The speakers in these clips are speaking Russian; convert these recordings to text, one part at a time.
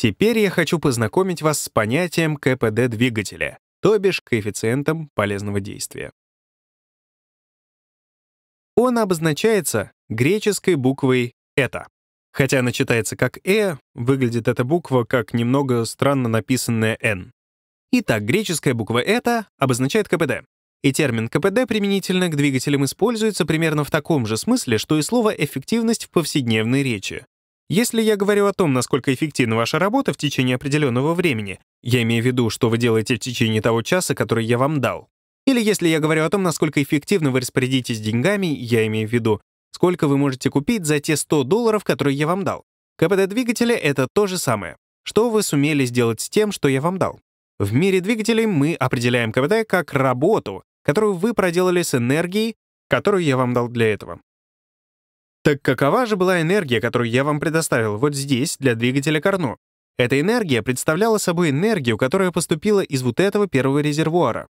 Теперь я хочу познакомить вас с понятием КПД двигателя, то бишь коэффициентом полезного действия. Он обозначается греческой буквой «это». Хотя она читается как «э», выглядит эта буква как немного странно написанная «н». Итак, греческая буква «это» обозначает КПД. И термин КПД применительно к двигателям используется примерно в таком же смысле, что и слово «эффективность» в повседневной речи. Если я говорю о том, насколько эффективна ваша работа в течение определенного времени, я имею в виду, что вы делаете в течение того часа, который я вам дал. Или если я говорю о том, насколько эффективно вы распорядитесь деньгами, я имею в виду, сколько вы можете купить за те 100 долларов, которые я вам дал. КПД двигателя — это то же самое. Что вы сумели сделать с тем, что я вам дал? В мире двигателей мы определяем КПД как работу, которую вы проделали с энергией, которую я вам дал для этого. Так какова же была энергия, которую я вам предоставил вот здесь, для двигателя Карно? Эта энергия представляла собой энергию, которая поступила из вот этого первого резервуара.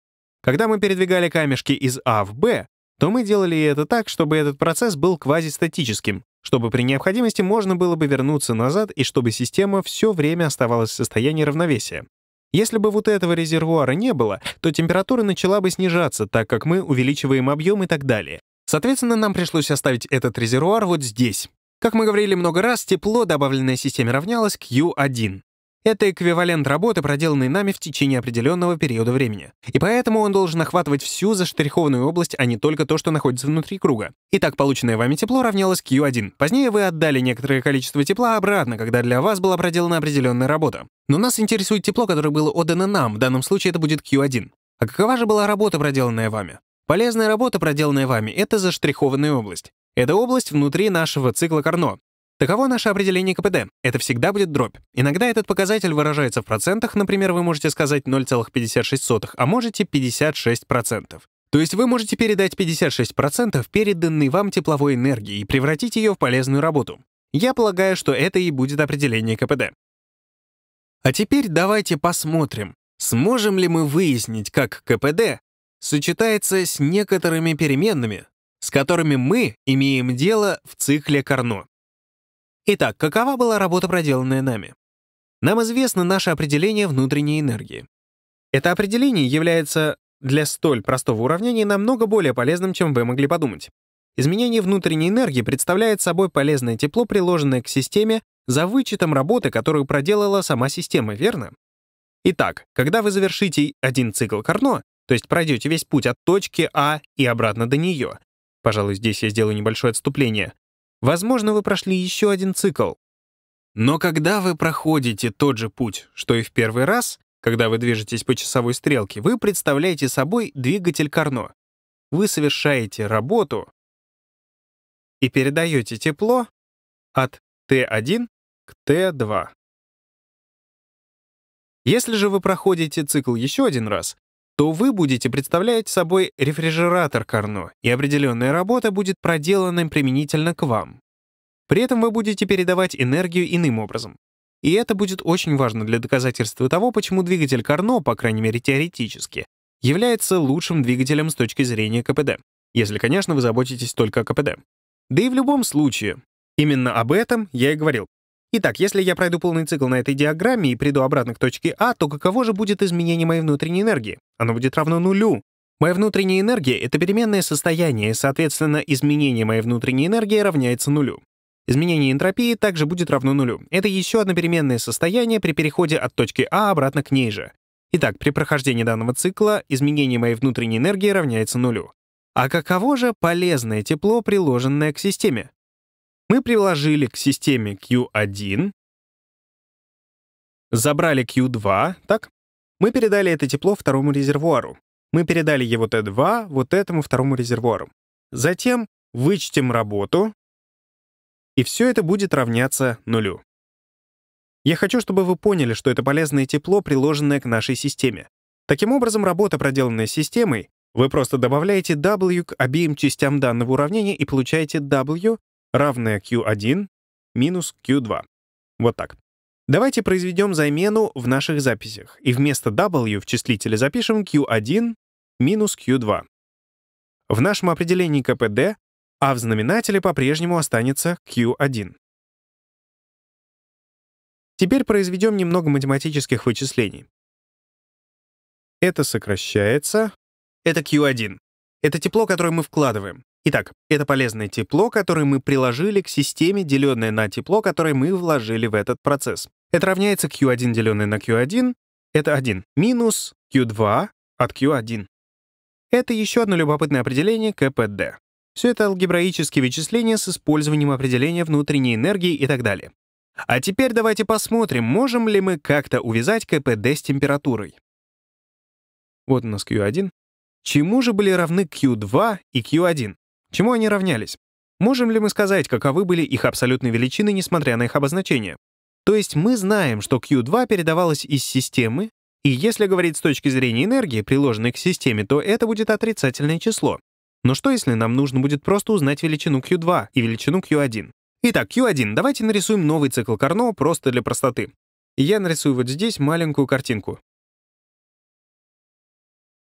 Когда мы передвигали камешки из А в Б, то мы делали это так, чтобы этот процесс был квазистатическим, чтобы при необходимости можно было бы вернуться назад и чтобы система все время оставалась в состоянии равновесия. Если бы вот этого резервуара не было, то температура начала бы снижаться, так как мы увеличиваем объем и так далее. Соответственно, нам пришлось оставить этот резервуар вот здесь. Как мы говорили много раз, тепло, добавленное системе, равнялось Q1. Это эквивалент работы, проделанной нами в течение определенного периода времени. И поэтому он должен охватывать всю заштрихованную область, а не только то, что находится внутри круга. Итак, полученное вами тепло равнялось Q1. Позднее вы отдали некоторое количество тепла обратно, когда для вас была проделана определенная работа. Но нас интересует тепло, которое было отдано нам, в данном случае это будет Q1. А какова же была работа, проделанная вами? Полезная работа, проделанная вами, — это заштрихованная область. Это область внутри нашего цикла Карно. Таково наше определение КПД. Это всегда будет дробь. Иногда этот показатель выражается в процентах, например, вы можете сказать 0,56, а можете 56%. То есть вы можете передать 56% переданной вам тепловой энергии и превратить ее в полезную работу. Я полагаю, что это и будет определение КПД. А теперь давайте посмотрим, сможем ли мы выяснить, как КПД сочетается с некоторыми переменными, с которыми мы имеем дело в цикле Карно. Итак, какова была работа, проделанная нами? Нам известно наше определение внутренней энергии. Это определение является для столь простого уравнения намного более полезным, чем вы могли подумать. Изменение внутренней энергии представляет собой полезное тепло, приложенное к системе за вычетом работы, которую проделала сама система, верно? Итак, когда вы завершите один цикл Карно, то есть пройдете весь путь от точки А и обратно до нее. Пожалуй, здесь я сделаю небольшое отступление. Возможно, вы прошли еще один цикл. Но когда вы проходите тот же путь, что и в первый раз, когда вы движетесь по часовой стрелке, вы представляете собой двигатель Карно. Вы совершаете работу и передаете тепло от Т1 к Т2. Если же вы проходите цикл еще один раз, то вы будете представлять собой рефрижератор Карно, и определенная работа будет проделана применительно к вам. При этом вы будете передавать энергию иным образом. И это будет очень важно для доказательства того, почему двигатель Карно, по крайней мере теоретически, является лучшим двигателем с точки зрения КПД, если, конечно, вы заботитесь только о КПД. Да и в любом случае, именно об этом я и говорил. Итак, если я пройду полный цикл на этой диаграмме и приду обратно к точке А, то каково же будет изменение моей внутренней энергии? Оно будет равно нулю. Моя внутренняя энергия — это переменное состояние, соответственно, изменение моей внутренней энергии равняется нулю. Изменение энтропии также будет равно нулю. Это еще одно переменное состояние при переходе от точки А обратно к ней же. Итак, при прохождении данного цикла изменение моей внутренней энергии равняется нулю. А каково же полезное тепло, приложенное к системе? Мы приложили к системе Q1, забрали Q2, так? Мы передали это тепло второму резервуару. Мы передали его Т2 вот этому второму резервуару. Затем вычтем работу, и все это будет равняться нулю. Я хочу, чтобы вы поняли, что это полезное тепло, приложенное к нашей системе. Таким образом, работа, проделанная системой, вы просто добавляете W к обеим частям данного уравнения и получаете W равное Q1 минус Q2. Вот так. Давайте произведем замену в наших записях и вместо W в числителе запишем Q1 минус Q2. В нашем определении КПД а в знаменателе по-прежнему останется Q1. Теперь произведем немного математических вычислений. Это сокращается. Это Q1. Это тепло, которое мы вкладываем. Итак, это полезное тепло, которое мы приложили к системе, деленное на тепло, которое мы вложили в этот процесс. Это равняется Q1, деленное на Q1, это 1, минус Q2 от Q1. Это еще одно любопытное определение КПД. Все это алгебраические вычисления с использованием определения внутренней энергии и так далее. А теперь давайте посмотрим, можем ли мы как-то увязать КПД с температурой. Вот у нас Q1. Чему же были равны Q2 и Q1? Чему они равнялись? Можем ли мы сказать, каковы были их абсолютные величины, несмотря на их обозначение? То есть мы знаем, что Q2 передавалось из системы, и если говорить с точки зрения энергии, приложенной к системе, то это будет отрицательное число. Но что, если нам нужно будет просто узнать величину Q2 и величину Q1? Итак, Q1. Давайте нарисуем новый цикл Карно просто для простоты. Я нарисую вот здесь маленькую картинку.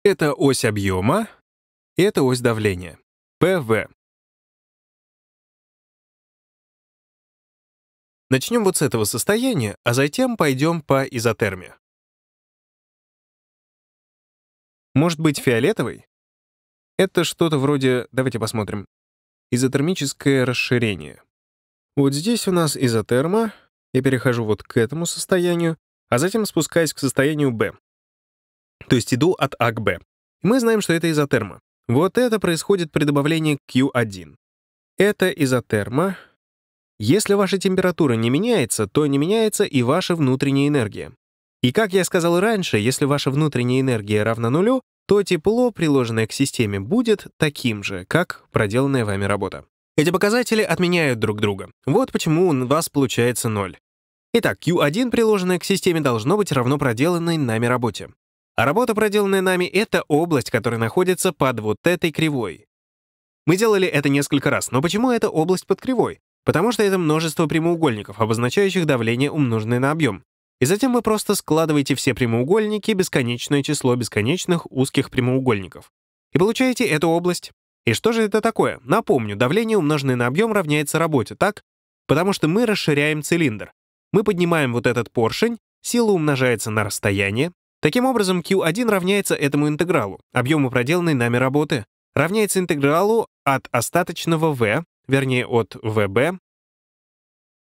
Это ось объема, это ось давления. ПВ. Начнем вот с этого состояния, а затем пойдем по изотерме. Может быть, фиолетовый? Это что-то вроде... Давайте посмотрим. Изотермическое расширение. Вот здесь у нас изотерма. Я перехожу вот к этому состоянию, а затем спускаюсь к состоянию B. То есть иду от А к Б. Мы знаем, что это изотерма. Вот это происходит при добавлении Q1. Это изотерма. Если ваша температура не меняется, то не меняется и ваша внутренняя энергия. И как я сказал раньше, если ваша внутренняя энергия равна нулю, то тепло, приложенное к системе, будет таким же, как проделанная вами работа. Эти показатели отменяют друг друга. Вот почему у вас получается ноль. Итак, Q1, приложенное к системе, должно быть равно проделанной нами работе. А работа, проделанная нами, — это область, которая находится под вот этой кривой. Мы делали это несколько раз, но почему эта область под кривой? Потому что это множество прямоугольников, обозначающих давление, умноженное на объем. И затем вы просто складываете все прямоугольники, бесконечное число бесконечных узких прямоугольников. И получаете эту область. И что же это такое? Напомню, давление, умноженное на объем, равняется работе, так? Потому что мы расширяем цилиндр. Мы поднимаем вот этот поршень, сила умножается на расстояние, Таким образом, Q1 равняется этому интегралу, объему проделанной нами работы, равняется интегралу от остаточного V, вернее, от VB,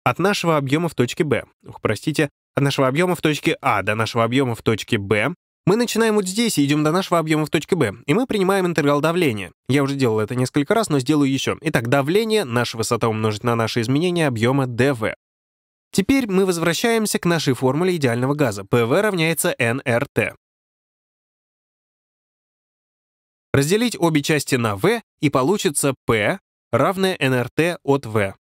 от нашего объема в точке B. Ух, простите, от нашего объема в точке А до нашего объема в точке B. Мы начинаем вот здесь и идем до нашего объема в точке B. И мы принимаем интеграл давления. Я уже делал это несколько раз, но сделаю еще. Итак, давление, наша высота умножить на наше изменение объема dV. Теперь мы возвращаемся к нашей формуле идеального газа. ПВ равняется НРТ. Разделить обе части на В, и получится P, равное НРТ от В.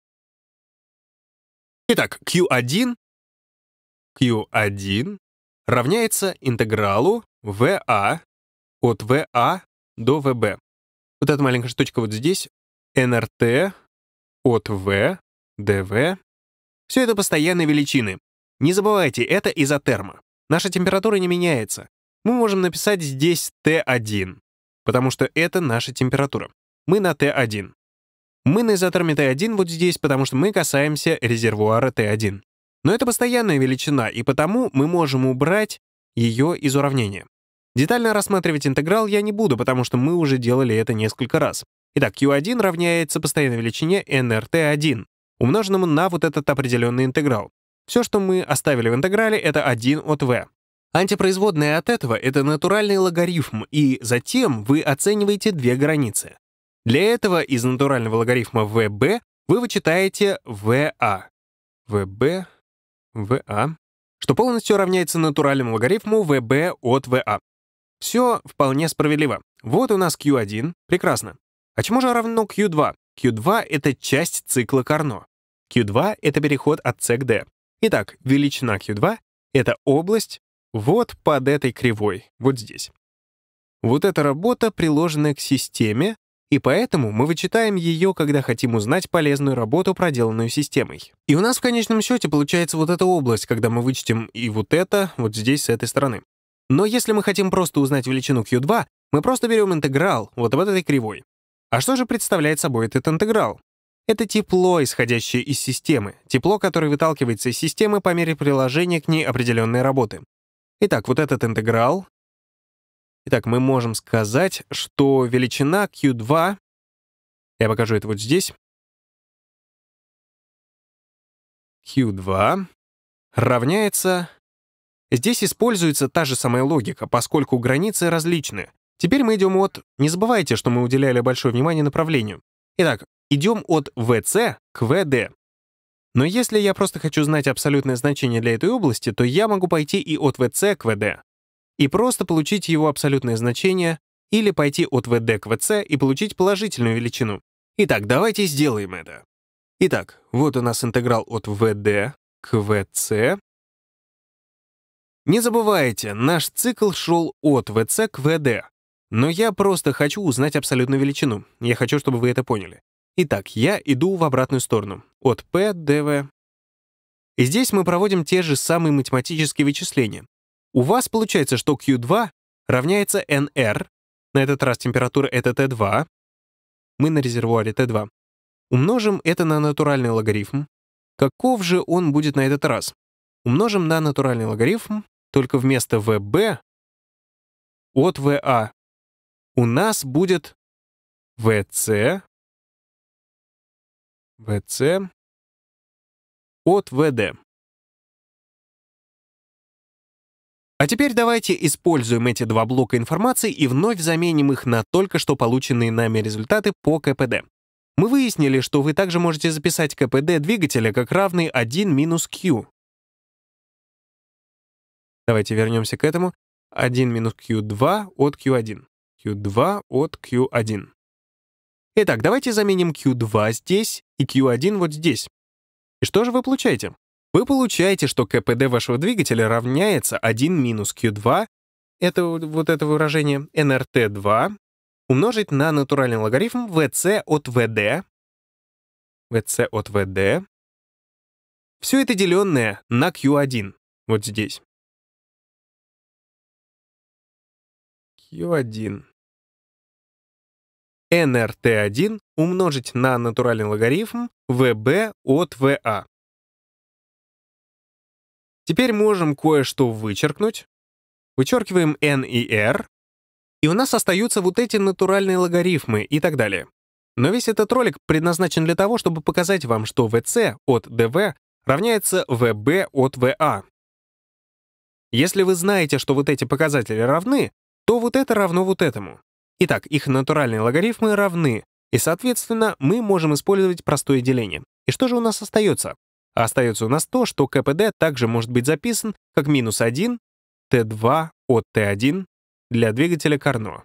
Итак, Q1, Q1 равняется интегралу ВА от ВА до ВБ. Вот эта маленькая штучка вот здесь, НРТ от В, ДВ все это постоянные величины. Не забывайте, это изотерма. Наша температура не меняется. Мы можем написать здесь Т1, потому что это наша температура. Мы на Т1. Мы на изотерме Т1 вот здесь, потому что мы касаемся резервуара Т1. Но это постоянная величина, и потому мы можем убрать ее из уравнения. Детально рассматривать интеграл я не буду, потому что мы уже делали это несколько раз. Итак, Q1 равняется постоянной величине nRT1, умноженному на вот этот определенный интеграл. Все, что мы оставили в интеграле, это 1 от v. Антипроизводная от этого — это натуральный логарифм, и затем вы оцениваете две границы. Для этого из натурального логарифма vb вы вычитаете va. vb, va, что полностью равняется натуральному логарифму vb от va. Все вполне справедливо. Вот у нас q1, прекрасно. А чему же равно q2? Q2 — это часть цикла Карно. Q2 — это переход от C к D. Итак, величина Q2 — это область вот под этой кривой, вот здесь. Вот эта работа приложена к системе, и поэтому мы вычитаем ее, когда хотим узнать полезную работу, проделанную системой. И у нас в конечном счете получается вот эта область, когда мы вычтем и вот это, вот здесь, с этой стороны. Но если мы хотим просто узнать величину Q2, мы просто берем интеграл вот об этой кривой. А что же представляет собой этот интеграл? Это тепло, исходящее из системы, тепло, которое выталкивается из системы по мере приложения к ней определенной работы. Итак, вот этот интеграл. Итак, мы можем сказать, что величина Q2, я покажу это вот здесь, Q2 равняется... Здесь используется та же самая логика, поскольку границы различны. Теперь мы идем от... Не забывайте, что мы уделяли большое внимание направлению. Итак, идем от ВС к ВД. Но если я просто хочу знать абсолютное значение для этой области, то я могу пойти и от ВС к ВД и просто получить его абсолютное значение или пойти от ВД к ВС и получить положительную величину. Итак, давайте сделаем это. Итак, вот у нас интеграл от ВД к ВС. Не забывайте, наш цикл шел от ВС к ВД. Но я просто хочу узнать абсолютную величину. Я хочу, чтобы вы это поняли. Итак, я иду в обратную сторону. От P до V. И здесь мы проводим те же самые математические вычисления. У вас получается, что Q2 равняется NR. На этот раз температура — это T2. Мы на резервуаре T2. Умножим это на натуральный логарифм. Каков же он будет на этот раз? Умножим на натуральный логарифм, только вместо VB от VA у нас будет ВС, ВС от ВД. А теперь давайте используем эти два блока информации и вновь заменим их на только что полученные нами результаты по КПД. Мы выяснили, что вы также можете записать КПД двигателя как равный 1 минус Q. Давайте вернемся к этому. 1 минус Q2 от Q1. Q2 от Q1. Итак, давайте заменим Q2 здесь и Q1 вот здесь. И что же вы получаете? Вы получаете, что КПД вашего двигателя равняется 1 минус Q2, это вот это выражение, НРТ2, умножить на натуральный логарифм VC от VD. VC от VD. все это деленное на Q1, вот здесь. Q1 nrt1 умножить на натуральный логарифм vb от va. А. Теперь можем кое-что вычеркнуть. Вычеркиваем n и r, и у нас остаются вот эти натуральные логарифмы и так далее. Но весь этот ролик предназначен для того, чтобы показать вам, что vc от dv равняется vb от va. А. Если вы знаете, что вот эти показатели равны, то вот это равно вот этому. Итак, их натуральные логарифмы равны, и, соответственно, мы можем использовать простое деление. И что же у нас остается? А остается у нас то, что КПД также может быть записан как минус 1 Т2 от Т1 для двигателя Карно.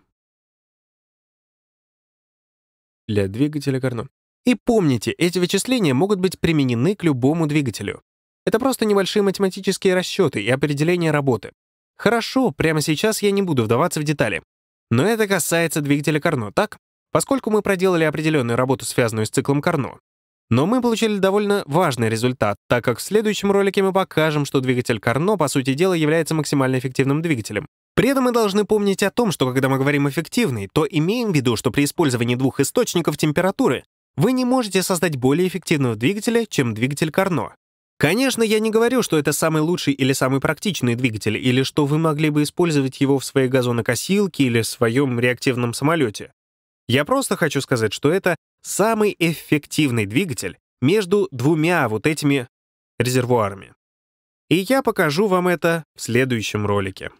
Для двигателя Карно. И помните, эти вычисления могут быть применены к любому двигателю. Это просто небольшие математические расчеты и определение работы. Хорошо, прямо сейчас я не буду вдаваться в детали. Но это касается двигателя Карно, так? Поскольку мы проделали определенную работу, связанную с циклом Карно. Но мы получили довольно важный результат, так как в следующем ролике мы покажем, что двигатель Карно, по сути дела, является максимально эффективным двигателем. При этом мы должны помнить о том, что когда мы говорим «эффективный», то имеем в виду, что при использовании двух источников температуры вы не можете создать более эффективного двигателя, чем двигатель Карно. Конечно, я не говорю, что это самый лучший или самый практичный двигатель, или что вы могли бы использовать его в своей газонокосилке или в своем реактивном самолете. Я просто хочу сказать, что это самый эффективный двигатель между двумя вот этими резервуарами. И я покажу вам это в следующем ролике.